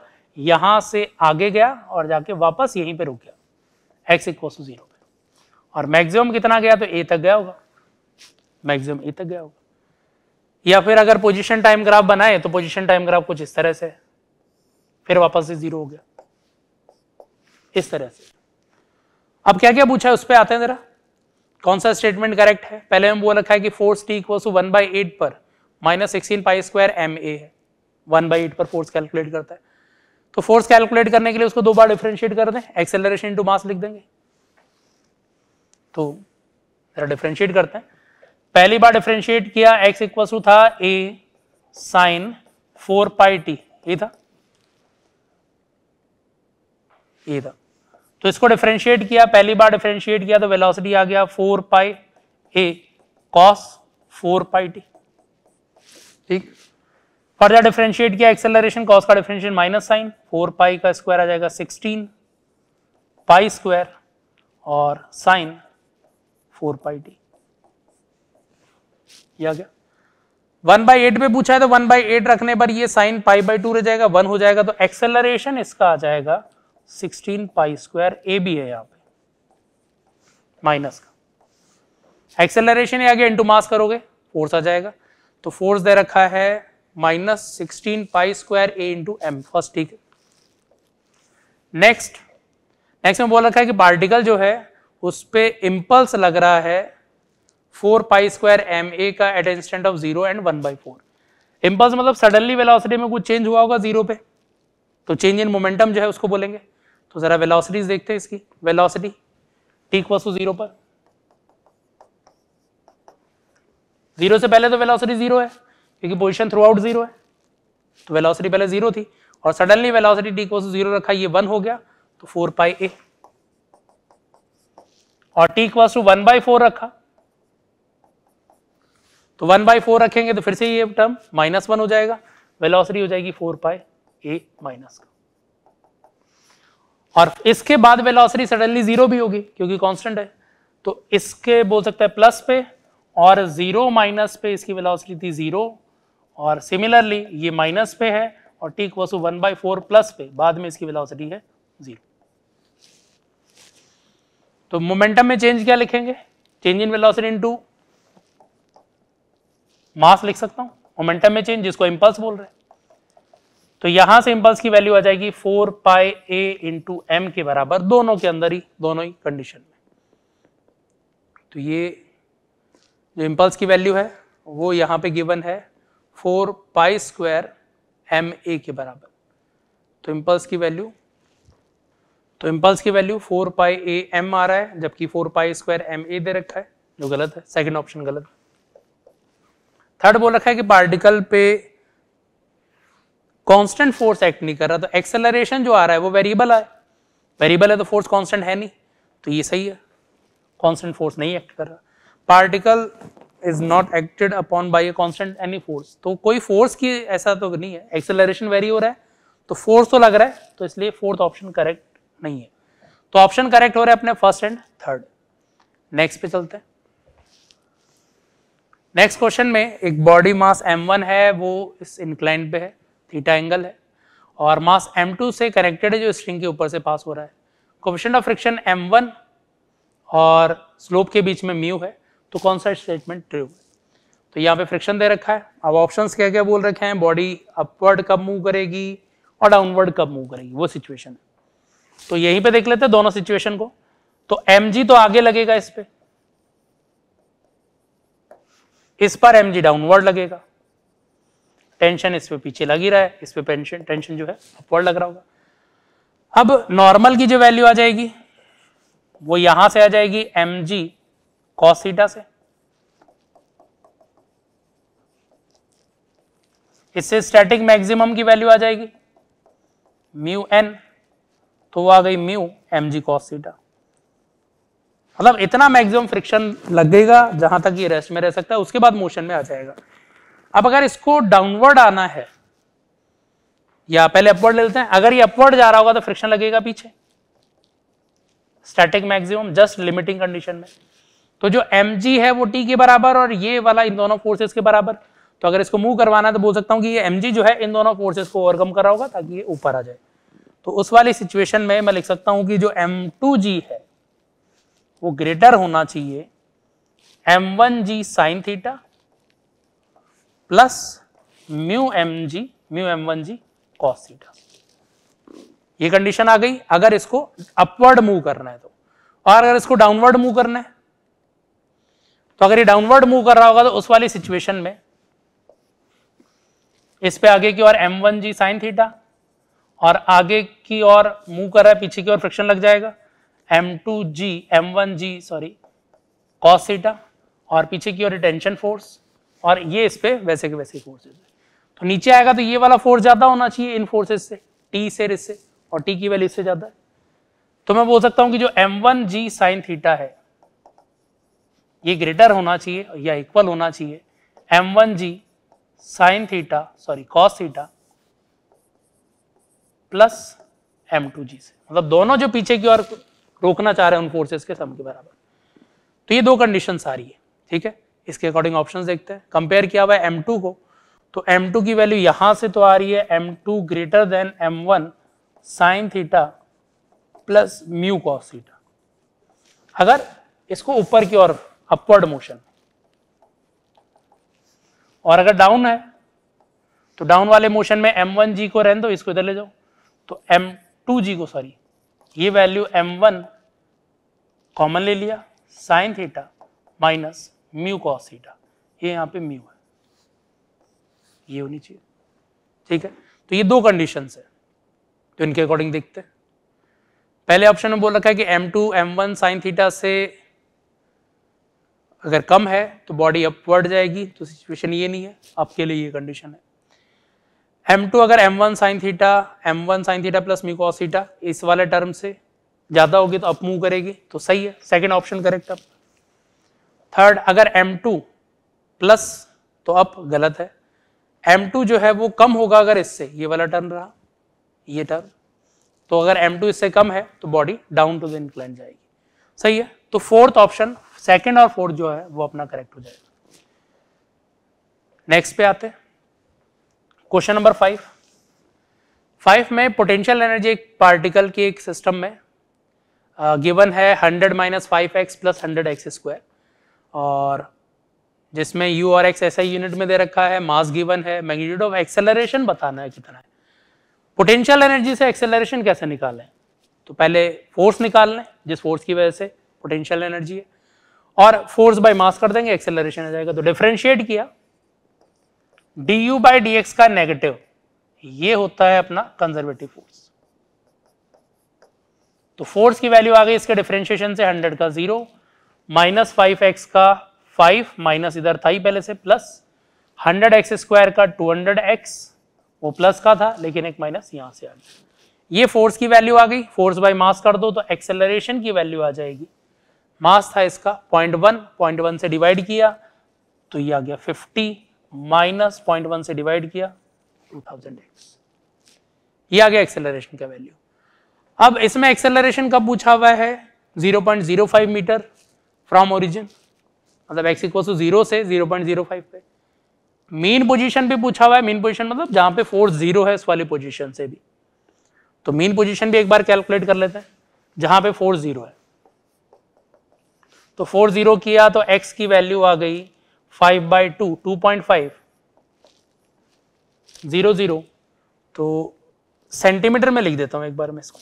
यहां से आगे गया और जाके वापस यहीं पे रुक गया एक्स इक्व टू जीरो पे और मैक्सिमम कितना गया तो ए तक गया होगा मैक्सिमम ए तक गया होगा या फिर अगर पोजीशन टाइम ग्राफ बनाए तो पोजीशन टाइम ग्राफ कुछ इस तरह से है फिर वापस से जीरो हो गया इस तरह से अब क्या क्या पूछा है उस पर आते हैं जरा कौन सा स्टेटमेंट करेक्ट है पहले हम बोल रखा है कि force t equals one by eight पर minus sixteen pi square m a है वन बाई एट पर फोर्स कैलकुलेट करता है तो फोर्स कैलकुलेट करने के लिए उसको दो बार डिफ्रेंशिएट कर दें एक्सेलरेशन इनटू मास लिख देंगे तो जरा डिफ्रेंशिएट करते हैं पहली बार डिफ्रेंशिएट किया एक्स इक्वल्स टू था a sine four pi t ये था इधर e तो इसको डिफ्रेंशिएट किया पहली बार डिफ्रेंशिएट किया तो वेलोसिटी आ गया four pi a cos four pi t ठीक फर्दर डिफ्रेंशिएट किया एक्सेलरेशन कॉस का differentiate minus sine four pi का स्क्वायर आ जाएगा सिक्सटीन पाई स्क्वायर और साइन फोर पाई टी आ गया वन बाई एट पे पूछा है तो वन बाई एट रखने पर ये साइन पाई बाई टू रह जाएगा वन हो जाएगा तो एक्सेलरेशन इसका आ जाएगा सिक्सटीन पाई स्क्वायर ए भी है यहाँ पे माइनस का एक्सेलरेशन या आगे इंटू मास करोगे फोर्स आ जाएगा तो फोर्स दे रखा है minus sixteen pi square a into m first ठीक है नेक्स्ट नेक्स्ट में बोल रखा है कि पार्टिकल जो है उस पर इम्पल्स लग रहा है four pi square m a का at instant of zero and one by four impulse मतलब सडनली वेलोसिटी में कुछ चेंज हुआ होगा जीरो पे तो चेंज इन मोमेंटम जो है उसको बोलेंगे तो ज़रा वेलोसिटीज देखते हैं इसकी वेलोसिटी टीक वसु जीरो पर जीरो से पहले तो वेलोसिटी जीरो है क्योंकि पोजीशन थ्रू आउट जीरो है तो वेलोसिटी पहले जीरो थी और suddenly velocity t equals zero रखा ये वन हो गया तो फोर पाई ए और t equals one by four रखा तो वन बाई फोर रखेंगे तो फिर से ये टर्म माइनस वन हो जाएगा वेलोसिटी हो जाएगी फोर पाई ए माइनस का और इसके बाद वेलोसिटी सडनली जीरो भी होगी क्योंकि कांस्टेंट है तो इसके बोल सकते हैं प्लस पे और जीरो माइनस पे इसकी वेलोसिटी थी जीरो और सिमिलरली ये माइनस पे है और टी वसु वन बाई फोर प्लस पे बाद में इसकी वेलोसिटी है जीरो तो मोमेंटम में चेंज क्या लिखेंगे change in velocity into mass लिख सकता हूं मोमेंटम में चेंज जिसको इम्पल्स बोल रहे हैं तो यहां से इंपल्स की वैल्यू आ जाएगी four pi a into m के बराबर दोनों के अंदर ही दोनों ही कंडीशन में तो ये जो इंपल्स की वैल्यू है वो यहां पे गिवन है four pi square m a के बराबर तो इंपल्स की वैल्यू तो इंपल्स की value four pi a m आ रहा है जबकि four pi square m a दे रखा है जो गलत है सेकेंड ऑप्शन गलत है थर्ड बोल रखा है कि पार्टिकल पे कांस्टेंट फोर्स एक्ट नहीं कर रहा तो एक्सेलरेशन जो आ रहा है वो वेरिएबल है वेरिएबल है तो फोर्स कांस्टेंट है नहीं तो ये सही है कांस्टेंट फोर्स नहीं एक्ट कर रहा particle is not acted upon by a constant any force तो कोई फोर्स की ऐसा तो नहीं है एक्सेलरेशन वेरी हो रहा है तो फोर्स तो लग रहा है तो इसलिए फोर्थ ऑप्शन करेक्ट नहीं है तो ऑप्शन करेक्ट हो रहा है अपने फर्स्ट एंड थर्ड नेक्स्ट पे चलते हैं नेक्स्ट क्वेश्चन में एक बॉडी मास m1 है वो इस इंक्लाइन पे है थीटा एंगल है और मास m2 से कनेक्टेड है जो स्ट्रिंग के ऊपर से पास हो रहा है कोफिशेंट ऑफ फ्रिक्शन m1 और स्लोप के बीच में म्यू है तो कौन सा स्टेटमेंट ट्रू है तो यहाँ पे फ्रिक्शन दे रखा है अब ऑप्शंस क्या क्या बोल रखे हैं बॉडी अपवर्ड कब मूव करेगी और डाउनवर्ड कब मूव करेगी वो सिचुएशन है तो यहीं पे देख लेते हैं दोनों सिचुएशन को तो एम तो आगे लगेगा इस पर इस पर एम डाउनवर्ड लगेगा टेंशन इस पर पीछे लग ही रहा है इस पर टेंशन टेंशन जो है अपवर्ड लग रहा होगा अब नॉर्मल की जो वैल्यू आ जाएगी वो यहां से आ जाएगी एम जी कॉसिटा से इससे स्टैटिक मैक्सिमम की वैल्यू आ जाएगी म्यू एन तो वो आ गई म्यू एम जी कॉसिटा मतलब इतना मैक्सिमम फ्रिक्शन लगेगा जहां तक ये रेस्ट में रह सकता है उसके बाद मोशन में आ जाएगा अब अगर इसको डाउनवर्ड आना है या पहले अपवर्ड लेते हैं अगर ये अपवर्ड जा रहा होगा तो फ्रिक्शन लगेगा पीछे static maximum just limiting condition में तो जो एम है वो टी के बराबर और ये वाला इन दोनों फोर्सेस के बराबर तो अगर इसको मूव करवाना है तो बोल सकता हूँ कि ये एम जो है इन दोनों फोर्सेस को ओवरकम कर रहा होगा ताकि ये ऊपर आ जाए तो उस वाली सिचुएशन में मैं लिख सकता हूँ कि जो एम है वो ग्रेटर होना चाहिए m one g sine theta plus mu m g mu m one g cos theta ये कंडीशन आ गई अगर इसको अपवर्ड मूव करना है तो और अगर इसको डाउनवर्ड मूव करना है तो अगर ये डाउनवर्ड मूव कर रहा होगा तो उस वाली सिचुएशन में इस पे आगे की ओर m one g sine theta और आगे की ओर मूव कर रहा है पीछे की ओर फ्रिक्शन लग जाएगा m two g m one g sorry cos theta और पीछे की ओर टेंशन फोर्स और ये इस पर वैसे के वैसे फोर्सेज है तो नीचे आएगा तो ये वाला फोर्स ज़्यादा होना चाहिए इन फोर्सेज से टी से इससे और टी की वैल्यू इससे ज़्यादा है तो मैं बोल सकता हूँ कि जो m one g sine theta है ये ग्रेटर होना चाहिए या इक्वल होना चाहिए m one g sine theta sorry cos theta plus m two g से मतलब दोनों जो पीछे की ओर रोकना चाह रहे हैं उन फोर्सेस के सम के बराबर तो ये दो कंडीशन आ रही है ठीक है इसके अकॉर्डिंग ऑप्शन देखते हैं कंपेयर किया हुआ है एम टू को तो एम टू की वैल्यू यहां से तो आ रही है m two greater than m one sine theta plus mu cos theta अगर इसको ऊपर की ओर अपवर्ड मोशन और अगर डाउन है तो डाउन वाले मोशन में एम वन जी को रहने दो इसको इधर ले जाओ तो एम टू जी को सॉरी ये वैल्यू एम वन कॉमन ले लिया sine theta minus mu cos theta ये यहाँ पे म्यू है ये होनी चाहिए ठीक है तो ये दो कंडीशन है तो इनके अकॉर्डिंग देखते हैं पहले ऑप्शन में बोल रखा है कि m two m one sine theta से अगर कम है तो बॉडी अपवर्ड जाएगी तो सिचुएशन ये नहीं है आपके लिए ये कंडीशन है एम टू अगर m one sine theta m one sine theta plus mu cos theta इस वाले टर्म से ज़्यादा होगी तो अप मूव करेगी तो सही है सेकेंड ऑप्शन करेक्ट आप थर्ड अगर M2 प्लस तो अप गलत है M2 जो है वो कम होगा अगर इससे ये वाला टर्न रहा ये टर्न तो अगर M2 इससे कम है तो body down to the incline जाएगी सही है तो फोर्थ ऑप्शन सेकंड और फोर्थ जो है वो अपना करेक्ट हो जाएगा नेक्स्ट पे आते क्वेश्चन नंबर फाइव फाइव में पोटेंशियल एनर्जी एक पार्टिकल के एक सिस्टम में गिवन है 100 minus five x plus hundred x square और जिसमें यू और एक्स ऐसा यूनिट में दे रखा है मास गिवन है मैग्नीट्यूड ऑफ एक्सेलरेशन बताना है कितना है पोटेंशियल एनर्जी से एक्सेलरेशन कैसे निकालें तो पहले फोर्स निकाल लें जिस फोर्स की वजह से पोटेंशियल एनर्जी है और फोर्स बाय मास कर देंगे एक्सेलरेशन आ जाएगा तो डिफ्रेंशिएट किया d U by d x का नेगेटिव ये होता है अपना कंजर्वेटिव फोर्स तो फोर्स की वैल्यू आ गई इसके डिफ्रेंशिएशन से हंड्रेड का जीरो माइनस फाइव एक्स का फाइव माइनस इधर था ही पहले से प्लस हंड्रेड एक्स स्क्वायर का टू हंड्रेड एक्स वो प्लस का था लेकिन एक माइनस यहां से आ गया ये फोर्स की वैल्यू आ गई फोर्स बाय मास कर दो तो एक्सेलरेशन की वैल्यू आ जाएगी मास था इसका पॉइंट वन पॉइंट वन से डिवाइड किया तो ये आ गया फिफ्टी माइनस पॉइंट वन से डिवाइड किया टू थाउजेंड एक्स ये आ गया एक्सेलरेशन का वैल्यू अब इसमें एक्सेलरेशन कब पूछा हुआ है zero point five metre from origin मतलब एक्स इक्वल टू जीरो से जीरो पॉइंट जीरो फाइव पे मीन पोजीशन भी पूछा हुआ है मीन पोजीशन मतलब जहां पे फोर्स जीरो है उस वाली पोजीशन से भी तो मीन पोजीशन भी एक बार कैलकुलेट कर लेते हैं जहां पे फोर्स जीरो है तो फोर जीरो किया तो एक्स की वैल्यू आ गई five by two two point five zero zero तो सेंटीमीटर में लिख देता हूं एक बार मैं इसको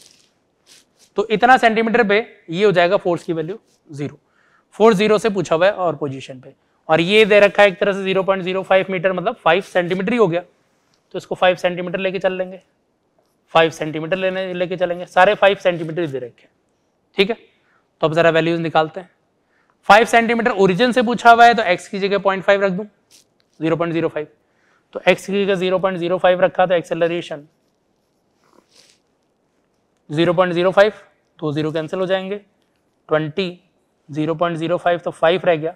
तो इतना सेंटीमीटर पे ये हो जाएगा फोर्स की वैल्यू जीरो फोर जीरो से पूछा हुआ है और पोजीशन पे और ये दे रखा है एक तरह से zero point zero five metre मतलब फाइव सेंटीमीटर ही हो गया तो इसको फाइव सेंटीमीटर लेके चल लेंगे फाइव सेंटीमीटर लेने लेके चलेंगे सारे फाइव सेंटीमीटर ही दे रखे हैं ठीक है तो अब ज़रा वैल्यूज निकालते हैं फाइव सेंटीमीटर ओरिजिन से पूछा हुआ है तो एक्स की जगह पॉइंट फाइव रख दूँ जीरो पॉइंट जीरो फाइव तो एक्स की जगह जीरो पॉइंट जीरो फाइव रखा तो acceleration zero point zero five दो जीरो कैंसिल हो जाएंगे twenty zero point zero five तो फाइव रह गया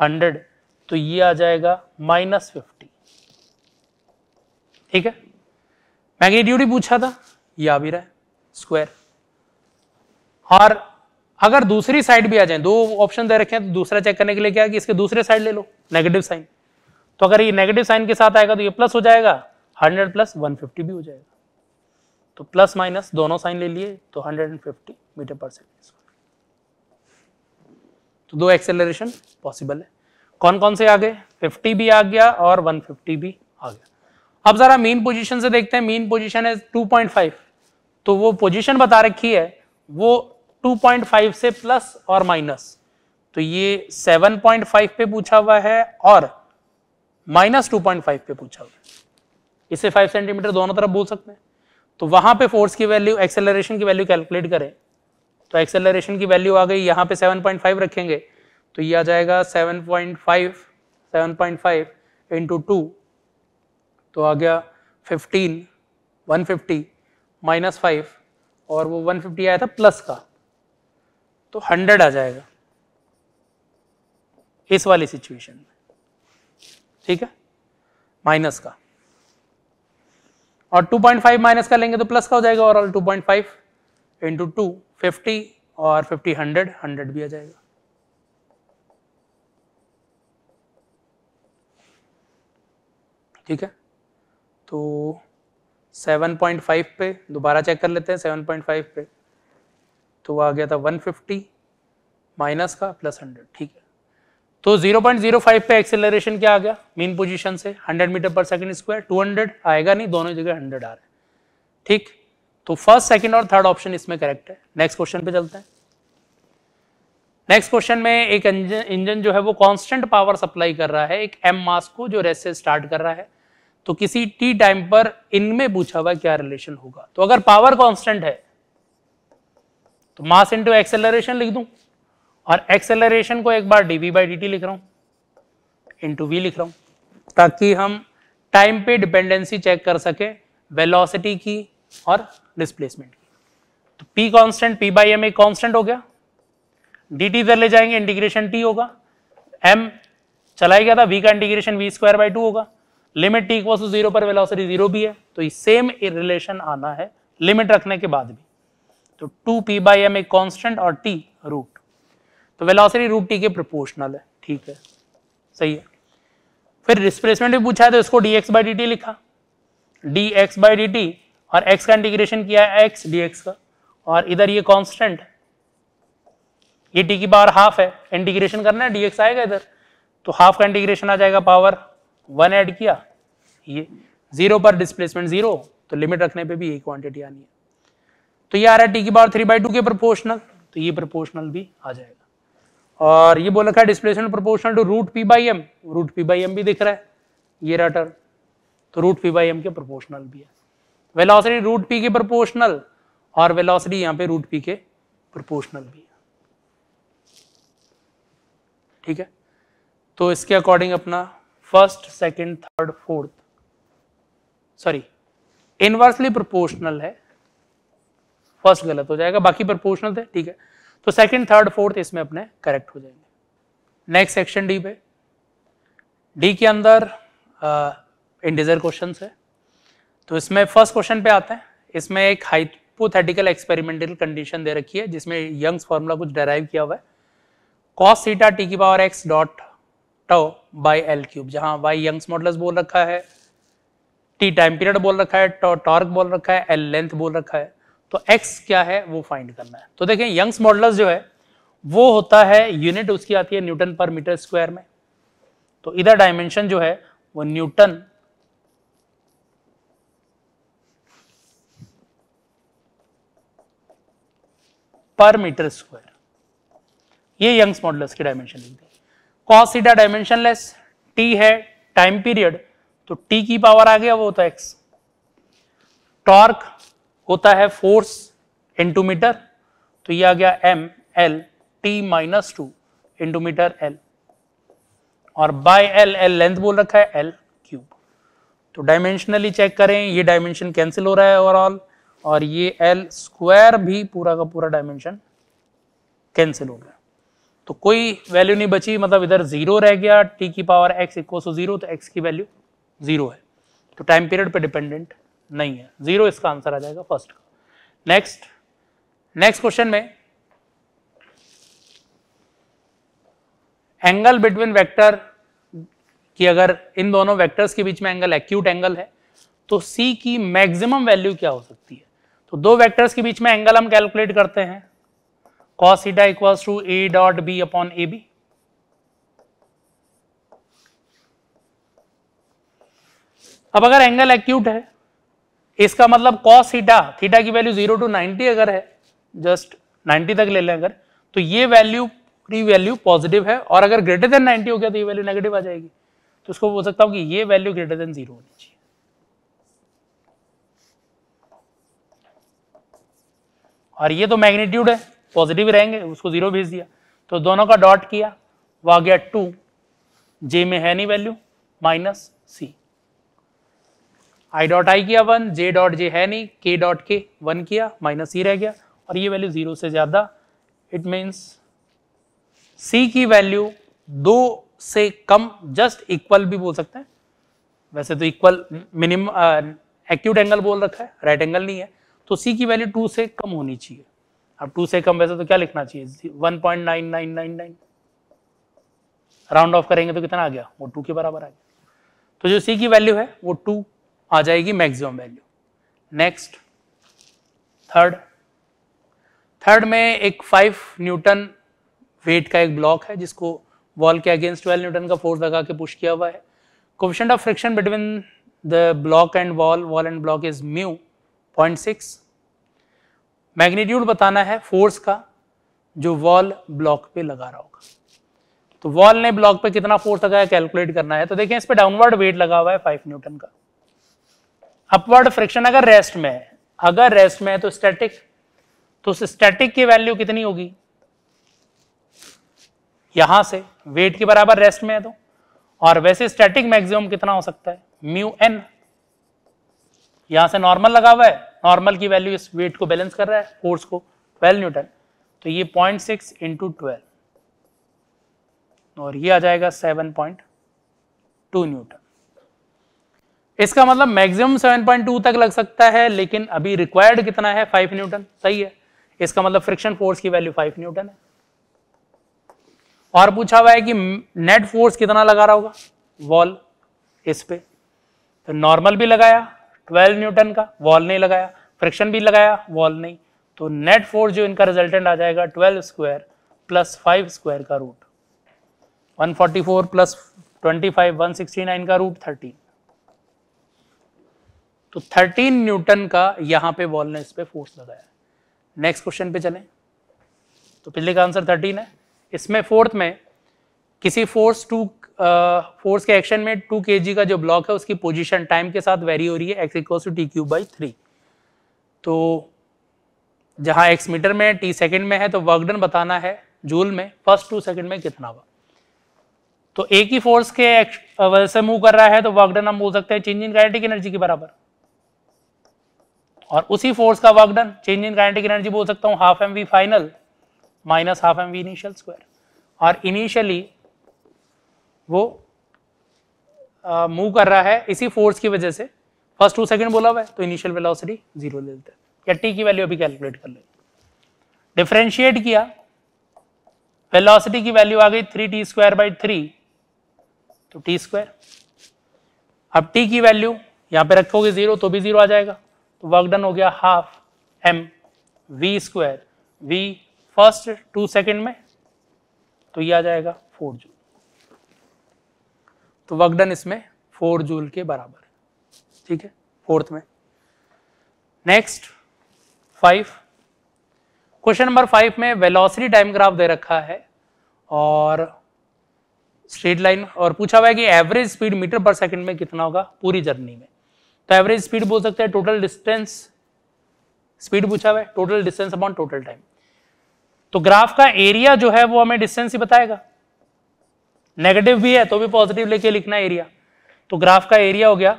हंड्रेड तो ये आ जाएगा माइनस फिफ्टी ठीक है मैग्नीट्यूड ही पूछा था ये आ भी रहा है स्क्वायर और अगर दूसरी साइड भी आ जाए दो ऑप्शन दे रखे हैं तो दूसरा चेक करने के लिए क्या कि इसके दूसरे साइड ले लो नेगेटिव साइन तो अगर ये नेगेटिव साइन के साथ आएगा तो ये प्लस हो जाएगा 100 प्लस 150 भी हो जाएगा तो प्लस माइनस दोनों साइन ले लिए तो 150 मीटर पर सेकेंड तो दो एक्सेलरेशन पॉसिबल है कौन कौन से आ गए 50 भी आ गया और 150 भी आ गया अब ज़रा मेन पोजीशन से देखते हैं मेन पोजीशन है 2.5 तो वो पोजीशन बता रखी है वो 2.5 से प्लस और माइनस तो ये 7.5 पे पूछा हुआ है और माइनस टू पे पूछा हुआ है इसे 5 सेंटीमीटर दोनों तरफ बोल सकते हैं तो वहां पे फोर्स की वैल्यू एक्सेलरेशन की वैल्यू कैलकुलेट करें तो एक्सेलरेशन की वैल्यू आ गई यहाँ पे 7.5 रखेंगे तो ये आ जाएगा 7.5 7.5 टू तो आ गया 15 150 माइनस फाइव और वो 150 आया था प्लस का तो 100 आ जाएगा इस वाली सिचुएशन में ठीक है माइनस का और 2.5 माइनस का लेंगे तो प्लस का हो जाएगा और 2.5 इंटू टू फिफ्टी और फिफ्टी हंड्रेड हंड्रेड भी आ जाएगा ठीक है तो सेवन पॉइंट फाइव पे दोबारा चेक कर लेते हैं सेवन पॉइंट फाइव पे तो आ गया था वन फिफ्टी माइनस का प्लस हंड्रेड ठीक है तो जीरो पॉइंट जीरो फाइव पे एक्सेलरेशन क्या आ गया मेन पोजीशन से hundred metre per second square two hundred आएगा नहीं दोनों जगह हंड्रेड आ रहा है ठीक तो फर्स्ट सेकंड और थर्ड ऑप्शन इसमें करेक्ट है नेक्स्ट क्वेश्चन पे चलते हैं नेक्स्ट क्वेश्चन में एक इंजन जो है वो कांस्टेंट पावर सप्लाई कर रहा है एक एम मास को जो रेस से स्टार्ट कर रहा है तो किसी टी टाइम पर इनमें पूछा हुआ क्या रिलेशन होगा तो अगर पावर कॉन्स्टेंट है तो मास इंटू एक्सेलरेशन लिख दू और एक्सेलरेशन को एक बार डीवी बाई डी लिख रहा हूं इंटू वी लिख रहा हूं ताकि हम टाइम पे डिपेंडेंसी चेक कर सके वेलोसिटी की और डिस्प्लेसमेंट की तो P constant P by m एक कांस्टेंट हो गया डी टी इधर ले जाएंगे इंटीग्रेशन टी होगा एम चला गया था वी का integration v square by two होगा limit t equal to zero पर वेलोसिटी जीरो भी है तो ये सेम रिलेशन आना है लिमिट रखने के बाद भी तो टू पी बाई एम एक कॉन्स्टेंट और टी रूट तो वेलोसिटी रूट टी के प्रोपोर्शनल है ठीक है सही है फिर डिस्प्लेसमेंट भी पूछा है तो इसको d x by d t लिखा d x by d t और x का इंटीग्रेशन किया है x dx का और इधर ये कांस्टेंट ये t की पावर हाफ है इंटीग्रेशन करना है dx आएगा इधर तो हाफ का इंटीग्रेशन आ जाएगा पावर वन ऐड किया ये जीरो पर डिस्प्लेसमेंट जीरो तो लिमिट रखने पे भी यही क्वांटिटी आनी है तो ये आ रहा है टी की पावर थ्री बाई टू के प्रोपोर्शनल तो ये प्रोपोर्शनल भी आ जाएगा और ये बोल रखा है displacement proportional to root P by m root P by m भी दिख रहा है ये रटर तो रूट पी बाई एम के प्रोपोर्शनल भी है वेलोसिटी रूट पी के प्रोपोर्शनल और वेलोसिटी यहां पे रूट पी के प्रोपोर्शनल भी है ठीक है तो इसके अकॉर्डिंग अपना first second third fourth sorry inversely proportional है फर्स्ट गलत हो जाएगा बाकी प्रोपोर्शनल थे ठीक है तो सेकंड थर्ड फोर्थ इसमें अपने करेक्ट हो जाएंगे नेक्स्ट सेक्शन डी पे डी के अंदर इंडिजर uh, क्वेश्चन है तो इसमें फर्स्ट क्वेश्चन पे आते हैं इसमें एक हाइपोथेटिकल एक्सपेरिमेंटल कंडीशन दे रखी है जिसमें यंग्स फॉर्मूला कुछ डेराइव किया हुआ है कॉस सीटा टी की power x dot to by L cube जहां वाई यंग्स मॉडल बोल रखा है टी टाइम पीरियड बोल रखा है टो टॉर्क बोल रखा है एल लेंथ बोल रखा है तो एक्स क्या है वो फाइंड करना है तो देखें यंग्स मॉडलस जो है वो होता है यूनिट उसकी आती है न्यूटन पर मीटर स्क्वायर में तो इधर डायमेंशन जो है वो न्यूटन पर मीटर स्क्वायर ये यंग्स मॉडुलस की डायमेंशन लिख दी कॉस सीटा डायमेंशनलेस टी है टाइम पीरियड तो टी की पावर आ गया वो होता है एक्स टॉर्क होता है फोर्स इनटू मीटर तो ये आ गया M L T minus two into metre L और बाय एल एल लेंथ बोल रखा है एल क्यूब तो डायमेंशनली चेक करें ये डायमेंशन कैंसिल हो रहा है ओवरऑल और ये एल स्क्वायर भी पूरा का पूरा डायमेंशन कैंसिल हो गया तो कोई वैल्यू नहीं बची मतलब इधर जीरो रह गया टी की power x equal to zero तो एक्स की वैल्यू जीरो है तो टाइम पीरियड पे डिपेंडेंट नहीं है जीरो इसका आंसर आ जाएगा फर्स्ट का नेक्स्ट नेक्स्ट क्वेश्चन में एंगल बिटवीन वेक्टर कि अगर इन दोनों वेक्टर्स के बीच में एंगल एक्यूट एंगल है तो सी की मैक्सिमम वैल्यू क्या हो सकती है तो दो वेक्टर्स के बीच में एंगल हम कैलकुलेट करते हैं cos theta equals to A dot B upon A B अब अगर एंगल एक्यूट है इसका मतलब cos थीटा थीटा की वैल्यू जीरो टू 90 अगर है जस्ट 90 तक ले लें अगर तो ये वैल्यू प्री वैल्यू पॉजिटिव है और अगर ग्रेटर देन 90 हो गया तो ये वैल्यू नेगेटिव आ जाएगी तो इसको बोल सकता हूँ कि ये वैल्यू ग्रेटर देन जीरो होनी चाहिए और ये तो मैग्नीट्यूड है पॉजिटिव रहेंगे उसको जीरो भेज दिया तो दोनों का डॉट किया वह आ गया टू जे में है नहीं value minus C I dot I किया वन जे डॉट जे है नहीं के डॉट के वन किया माइनस सी रह गया और ये वैल्यू जीरो से ज़्यादा इट मीन्स सी की वैल्यू दो से कम जस्ट इक्वल भी बोल सकते हैं वैसे तो इक्वल मिनिमम एक्यूट एंगल बोल रखा है राइट right एंगल नहीं है तो सी की वैल्यू टू से कम होनी चाहिए अब टू से कम वैसे तो क्या लिखना चाहिए one point nine nine nine nine round off करेंगे तो कितना आ गया वो टू के बराबर आ गया तो जो सी की वैल्यू है वो टू आ जाएगी maximum value next third third में एक फाइव न्यूटन वेट का एक ब्लॉक है जिसको वॉल के अगेंस्ट ट्वेल्व न्यूटन का फोर्स लगा के पुश किया हुआ है question of friction between the block and wall wall and block is mu point six magnitude बताना है फोर्स का जो वॉल ब्लॉक पे लगा रहा होगा तो वॉल ने ब्लॉक पे कितना फोर्स लगाया कैलकुलेट करना है तो देखें इस पे डाउनवर्ड वेट लगा हुआ है फाइव न्यूटन का अपवर्ड फ्रिक्शन अगर रेस्ट में है अगर रेस्ट में है तो स्टैटिक तो उस स्टैटिक की वैल्यू कितनी होगी यहां से वेट के बराबर रेस्ट में है तो और वैसे स्टैटिक मैक्सिमम कितना हो सकता है म्यू एन यहां से नॉर्मल लगा हुआ है नॉर्मल की वैल्यू इस वेट को बैलेंस कर रहा है फोर्स को ट्वेल्व न्यूटन तो ये पॉइंट सिक्स इंटू ट्वेल्व और ये आ जाएगा सेवन पॉइंट टू न्यूटन इसका मतलब मैक्सिमम सेवन पॉइंट टू तक लग सकता है लेकिन अभी रिक्वायर्ड कितना है फाइव न्यूटन सही है इसका मतलब फ्रिक्शन फोर्स की वैल्यू फाइव न्यूटन है और पूछा हुआ है कि नेट फोर्स कितना लगा रहा होगा वॉल इस पे तो नॉर्मल भी लगाया ट्वेल्व न्यूटन का वॉल नहीं लगाया फ्रिक्शन भी लगाया वॉल नहीं तो नेट फोर्स जो इनका रिजल्टेंट आ जाएगा twelve square plus five square का रूट 144 प्लस 25 169 का रूट 13 तो 13 न्यूटन का यहां पे वॉल ने इस पर फोर्स लगाया नेक्स्ट क्वेश्चन पे चलें तो पिछले का आंसर 13 है इसमें फोर्थ में किसी फोर्स टू फोर्स के एक्शन में टू के का जो ब्लॉक है उसकी पोजिशन टाइम के साथ वेरी हो रही है x equals to t cube by three तो जहाँ एक्स मीटर में टी सेकेंड में है तो वर्कडन बताना है जूल में फर्स्ट टू सेकेंड में कितना हुआ तो एक ही फोर्स के वजह से मूव कर रहा है तो वर्कडन हम बोल सकते हैं चेंज इन काइनेटिक एनर्जी के बराबर और उसी फोर्स का work done change in kinetic energy बोल सकता हूँ half M v final minus half M v initial square और इनिशियली वो मूव कर रहा है इसी फोर्स की वजह से फर्स्ट टू सेकंड बोला हुआ है तो इनिशियल वेलोसिटी जीरो ले लेते हैं या टी की वैल्यू अभी कैलकुलेट कर लेंगे डिफ्रेंशिएट किया वेलोसिटी की वैल्यू आ गई three t square by three तो टी स्क्वायर अब टी की वैल्यू यहां पे रखोगे जीरो तो भी जीरो आ जाएगा तो वर्क डन हो गया half M v square v first two second में तो ये आ जाएगा फोर जूल तो वर्कडन इसमें फोर जूल के बराबर है ठीक है फोर्थ में next five question number five में वेलोसिटी टाइम ग्राफ दे रखा है और स्ट्रेट लाइन और पूछा हुआ है कि average speed metre per second में कितना होगा पूरी जर्नी में तो एवरेज स्पीड बोल सकते हैं टोटल डिस्टेंस स्पीड पूछा हुआ है total distance upon total time तो ग्राफ का एरिया जो है वो हमें डिस्टेंस ही बताएगा नेगेटिव भी है तो भी पॉजिटिव लेके लिखना एरिया तो ग्राफ का एरिया हो गया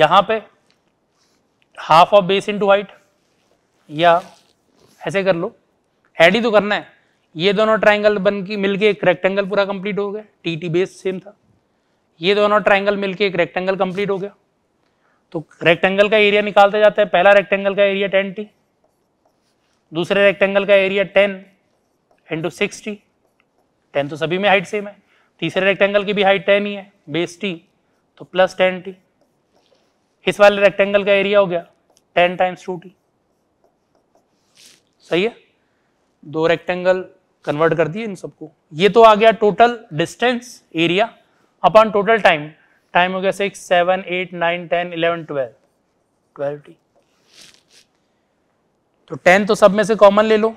यहां पे half of base into height या ऐसे कर लो एड ही तो करना है ये दोनों ट्राइंगल बन के मिलके एक रेक्टेंगल पूरा कंप्लीट हो गया टी टी बेस सेम था ये दोनों ट्राइंगल मिलके एक रेक्टेंगल कंप्लीट हो गया तो रेक्टेंगल का एरिया निकालते जाते हैं पहला रेक्टेंगल का एरिया टेन टी दूसरे रेक्टेंगल का area ten into six t ten तो सभी में हाइट सेम है तीसरे रेक्टेंगल की भी हाइट टेन ही है बेस टी तो प्लस टेन टी इस वाले रेक्टेंगल का एरिया हो गया टेन टाइम्स टू टी सही है दो रेक्टेंगल कन्वर्ट कर दिए इन सबको ये तो आ गया total distance area upon total time time हो गया six seven eight nine ten eleven twelve twelve t तो टेन तो सब में से कॉमन ले लो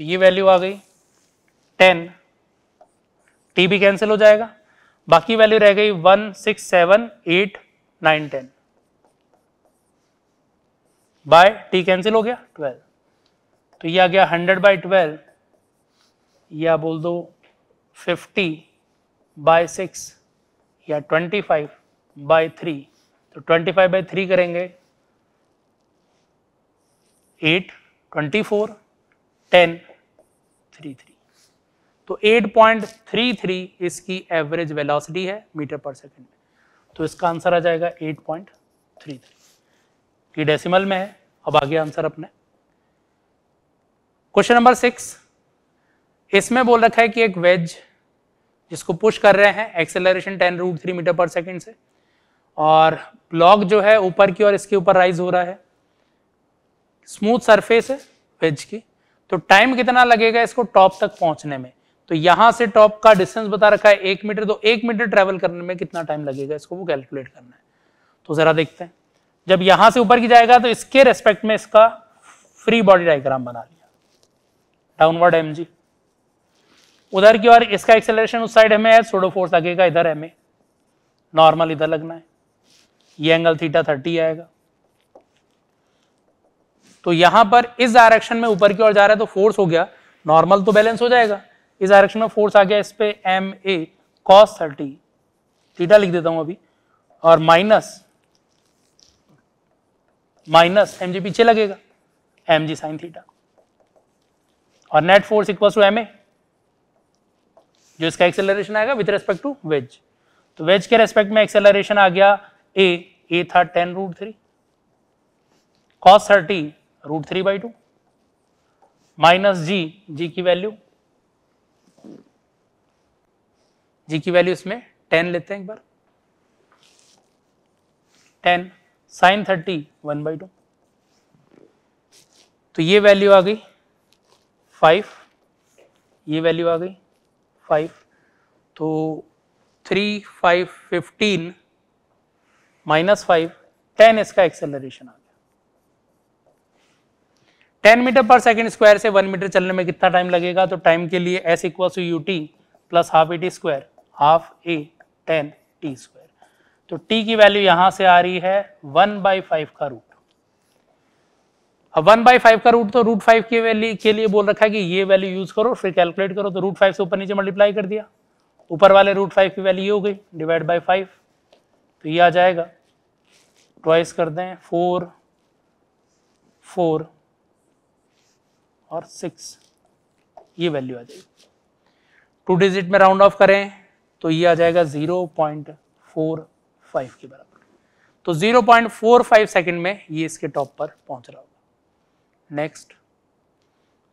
तो ये वैल्यू आ गई टेन टी भी कैंसिल हो जाएगा बाकी वैल्यू रह गई one six seven eight nine ten by t cancel हो गया ट्वेल्व तो ये आ गया हंड्रेड बाय ट्वेल्व या बोल दो फिफ्टी बाय सिक्स या ट्वेंटी फाइव बाय थ्री तो ट्वेंटी फाइव बाय थ्री करेंगे एट ट्वेंटी फोर टेन 8.33 तो 8.33 इसकी एवरेज वेलोसिटी है मीटर पर सेकंड में तो इसका आंसर आ जाएगा 8.33 ये डेसिमल में है अब आगे आंसर अपने क्वेश्चन नंबर सिक्स इसमें बोल रखा है कि एक वेज जिसको पुश कर रहे हैं acceleration ten root three metre per second से और ब्लॉक जो है ऊपर की और इसके ऊपर राइज हो रहा है स्मूथ सरफेस है वेज की तो टाइम कितना लगेगा इसको टॉप तक पहुंचने में तो यहां से टॉप का डिस्टेंस बता रखा है एक मीटर तो एक मीटर ट्रेवल करने में कितना टाइम लगेगा इसको वो कैलकुलेट करना है तो जरा देखते हैं जब यहां से ऊपर की जाएगा तो इसके रेस्पेक्ट में इसका फ्री बॉडी डायग्राम बना लिया डाउनवर्ड एम उधर की ओर इसका एक्सेलरेशन उस साइड हमें है सोडो फोर्स लगेगा इधर हमें नॉर्मल इधर लगना है ये एंगल थीटा थर्टी आएगा तो यहां पर इस डायरेक्शन में ऊपर की ओर जा रहा है तो फोर्स हो गया नॉर्मल तो बैलेंस हो जाएगा इस डायरेक्शन में फोर्स आ गया इस पे m a cos thirty theta लिख देता हूं अभी और माइनस माइनस एम जी पीछे लगेगा एम जी साइन थीटा और net force equal to m a जो इसका एक्सेलरेशन आएगा विथ रेस्पेक्ट टू वेज तो वेज के रेस्पेक्ट में एक्सेलरेशन आ गया ए ए था ten root three cos thirty root three by two minus g g की वैल्यू जी की वैल्यू इसमें टेन लेते हैं एक बार ten sine thirty one by two तो ये वैल्यू आ गई फाइव ये वैल्यू आ गई फाइव तो three five fifteen minus five ten इसका एक्सेलरेशन आ गया 10 मीटर पर सेकेंड स्क्वायर से 1 मीटर चलने में कितना टाइम लगेगा तो टाइम के लिए s equal to u t plus half a t square half a ten t square तो टी की वैल्यू यहां से आ रही है वन बाई फाइव का रूट अब वन बाई फाइव का रूट तो रूट फाइव के वैल्यू के लिए बोल रखा है कि ये वैल्यू यूज करो फिर कैलकुलेट करो तो रूट फाइव से ऊपर नीचे मल्टीप्लाई कर दिया ऊपर वाले रूट फाइव की वैल्यू ये हो गई डिवाइड बाई फाइव तो ये आ जाएगा ट्वाइस कर दें फोर फोर और सिक्स ये वैल्यू आ जाएगी टू डिजिट में राउंड ऑफ करें तो ये आ जाएगा जीरो पॉइंट फोर फाइव के बराबर तो 0.45 सेकंड में ये इसके टॉप पर पहुंच रहा होगा next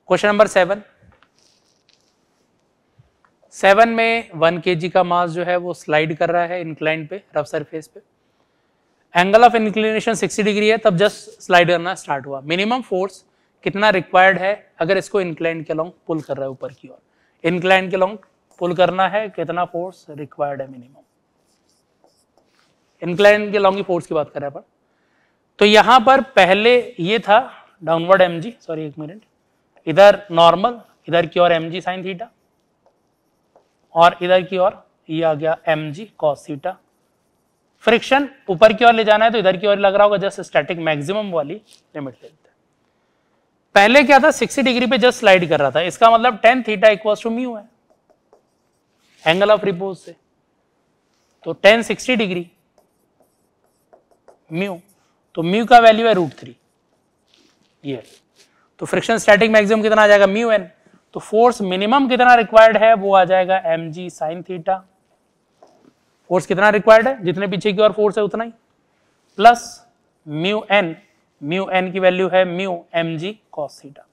question number seven seven में वन के का मास जो है वो स्लाइड कर रहा है इंक्लाइन पे रफ सरफेस पे एंगल ऑफ इंक्लिनेशन 60 डिग्री है तब जस्ट स्लाइड करना स्टार्ट हुआ मिनिमम फोर्स कितना रिक्वायर्ड है अगर इसको इंक्लाइन के लॉन्ग पुल कर रहा है ऊपर की ओर इंक्लाइन के लॉन्ग पुल करना है कितना फोर्स रिक्वायर्ड है मिनिमम इंक्लाइन के लॉन्ग की फोर्स की बात कर रहे हैं तो यहां पर पहले ये था डाउनवर्ड एम जी सॉरी एक मिनट इधर नॉर्मल इधर की ओर एम जी साइन थीटा और इधर की ओर ये आ गया M G cos theta friction ऊपर की ओर ले जाना है तो इधर की ओर लग रहा होगा जस्ट स्टैटिक मैक्सिमम वाली लिमिट लेते हैं पहले क्या था 60 डिग्री पे जस्ट स्लाइड कर रहा था इसका मतलब tan theta equal to mu है एंगल ऑफ रिपोज से तो टेन 60 डिग्री म्यू तो म्यू का वैल्यू है रूट थ्री ये तो फ्रिक्शन स्टैटिक मैक्सिमम कितना आ जाएगा म्यू एन तो फोर्स मिनिमम कितना रिक्वायर्ड है वो आ जाएगा M G sine theta force कितना रिक्वायर्ड है जितने पीछे की ओर फोर्स है उतना ही plus mu N mu N की वैल्यू है mu m G cos theta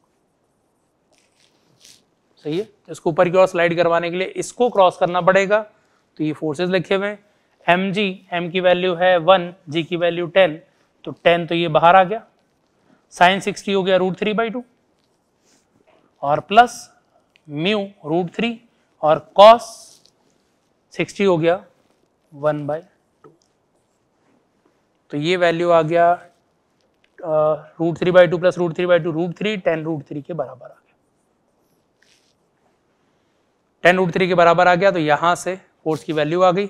सही है इसको ऊपर की ओर स्लाइड करवाने के लिए इसको क्रॉस करना पड़ेगा तो ये फोर्सेस लिखे हुए एम जी एम की वैल्यू है वन जी की वैल्यू टेन तो टेन तो ये बाहर आ गया साइन सिक्सटी हो गया रूट थ्री बाई टू और प्लस म्यू रूट थ्री और कॉस सिक्सटी हो गया वन बाई टू तो ये वैल्यू आ गया root three by two plus root three by two root three ten root three के बराबर आ गया टेन रूट थ्री के बराबर आ गया तो यहां से फोर्स की वैल्यू आ गई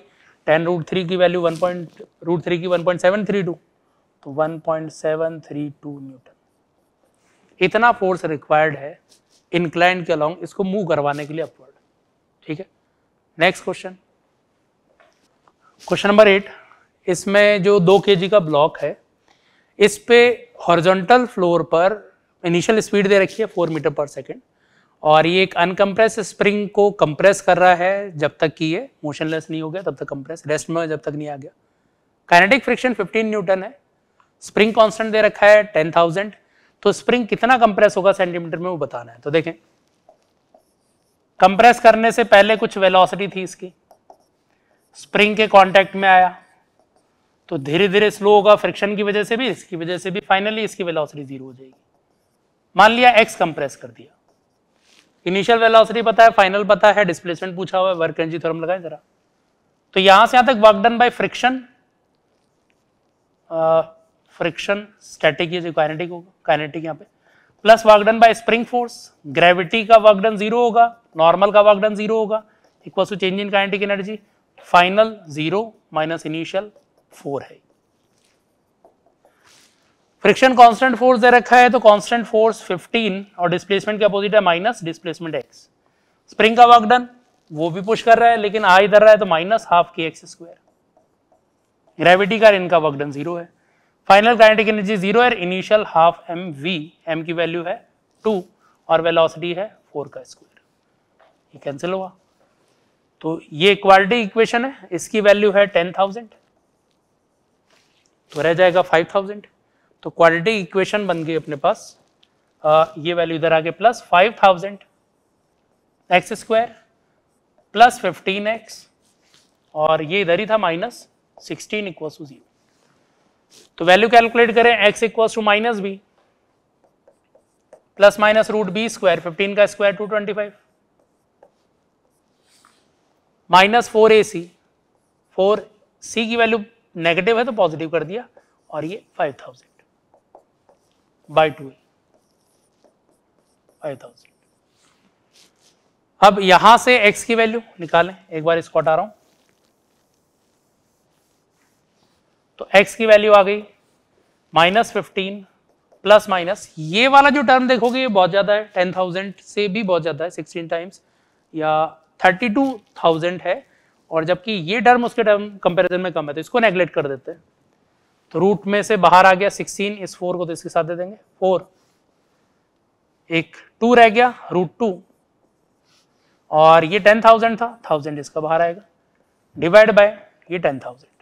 टेन रूट थ्री की value one point root three की one point seven three two तो one point seven three two newton इतना फोर्स रिक्वायर्ड है इनक्लाइन के अलॉन्ग इसको मूव करवाने के लिए अपवर्ड ठीक है next question question number eight इसमें जो दो के का ब्लॉक है इस पे हॉरिजॉन्टल फ्लोर पर इनिशियल स्पीड दे रखी है फोर मीटर पर सेकेंड और ये एक अनकम्प्रेस स्प्रिंग को कंप्रेस कर रहा है जब तक कि ये मोशनलेस नहीं हो गया तब तक कंप्रेस रेस्ट में जब तक नहीं आ गया काइनेटिक फ्रिक्शन 15 न्यूटन है स्प्रिंग कांस्टेंट दे रखा है 10,000 तो स्प्रिंग कितना कंप्रेस होगा सेंटीमीटर में वो बताना है तो देखें कंप्रेस करने से पहले कुछ वेलोसिटी थी इसकी स्प्रिंग के कॉन्टेक्ट में आया तो धीरे धीरे स्लो होगा फ्रिक्शन की वजह से भी इसकी वजह से भी फाइनली इसकी वेलोसिटी जीरो हो जाएगी मान लिया एक्स कंप्रेस कर दिया इनिशियल वेलोसिटी पता है फाइनल पता है डिस्प्लेसमेंट पूछा हुआ है वर्क एनर्जी थ्योरम लगाए जरा तो यहां से यहां तक work done by friction friction static ये काइनेटिक होगा काइनेटिक यहां पे plus work done by spring force gravity का वर्क डन जीरो होगा नॉर्मल का वर्क डन जीरो होगा equal to change in kinetic energy final zero minus initial four है friction constant force दे रखा है तो कांस्टेंट फोर्स 15 और डिस्प्लेसमेंट के अपोजिट है माइनस डिस्प्लेसमेंट एक्स स्प्रिंग का वर्क डन वो भी पुश कर रहा है लेकिन आ इधर रहा है तो minus half K X square gravity का इनका वर्क डन जीरो है फाइनल काइनेटिक एनर्जी जीरो है initial half M V M की वैल्यू है टू और वेलोसिटी है फोर का स्क्वायर ये कैंसिल हुआ तो ये इक्वालिटी इक्वेशन है इसकी वैल्यू है टेन थाउजेंड तो रह जाएगा फाइव थाउजेंड तो क्वाड्रेटिक इक्वेशन बन गई अपने पास आ, ये वैल्यू इधर आगे plus five thousand X square plus fifteen X और ये इधर ही था minus sixteen equal to zero तो वैल्यू कैलकुलेट करें X equal to minus B plus minus root B square fifteen का square two twenty five minus four A C four C की value negative है तो पॉजिटिव कर दिया और ये five thousand by two five thousand अब यहां से x की वैल्यू निकालें एक बार इसको हटा रहा हूं तो x की वैल्यू आ गई माइनस फिफ्टीन प्लस माइनस ये वाला जो टर्म देखोगे ये बहुत ज्यादा है टेन थाउजेंड से भी बहुत ज्यादा है सिक्सटीन टाइम्स या थर्टी टू थाउजेंड है और जबकि ये टर्म उसके टर्म कंपेरिजन में कम है तो इसको नेग्लेक्ट कर देते हैं तो रूट में से बाहर आ गया सिक्सटीन इस फोर को तो इसके साथ दे देंगे फोर एक टू रह गया रूट टू और ये टेन थाउजेंड था थाउजेंड इसका बाहर आएगा डिवाइड बाय ये टेन थाउजेंड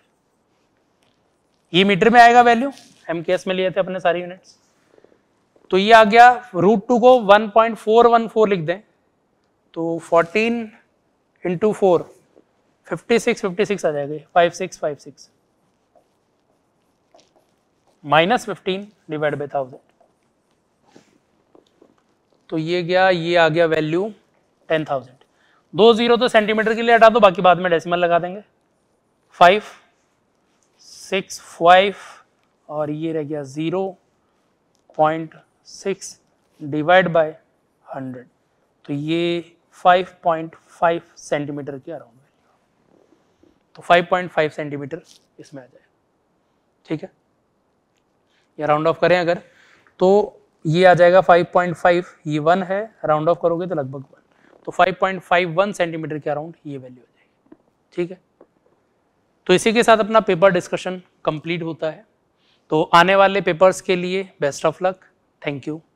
ये मीटर में आएगा वैल्यू एम के एस में लिए थे अपने सारे यूनिट्स तो ये आ गया रूट टू को one point four one four लिख दें तो fourteen into four fifty six fifty six आ जाएगा five six five six minus fifteen divide by thousand तो ये गया ये आ गया वैल्यू टेन थाउजेंड दो जीरो तो सेंटीमीटर के लिए हटा दो बाकी बाद में डेसिमल लगा देंगे फाइव सिक्स फाइव और ये रह गया zero point six divide by hundred तो ये फाइव पॉइंट फाइव सेंटीमीटर के अराउंड तो 5.5 सेंटीमीटर इसमें आ जाए ठीक है या राउंड ऑफ करें अगर तो ये आ जाएगा 5.5 ये वन है राउंड ऑफ करोगे तो लगभग वन तो 5.51 सेंटीमीटर के अराउंड ये वैल्यू आ जाएगी ठीक है तो इसी के साथ अपना पेपर डिस्कशन कंप्लीट होता है तो आने वाले पेपर्स के लिए best of luck thank you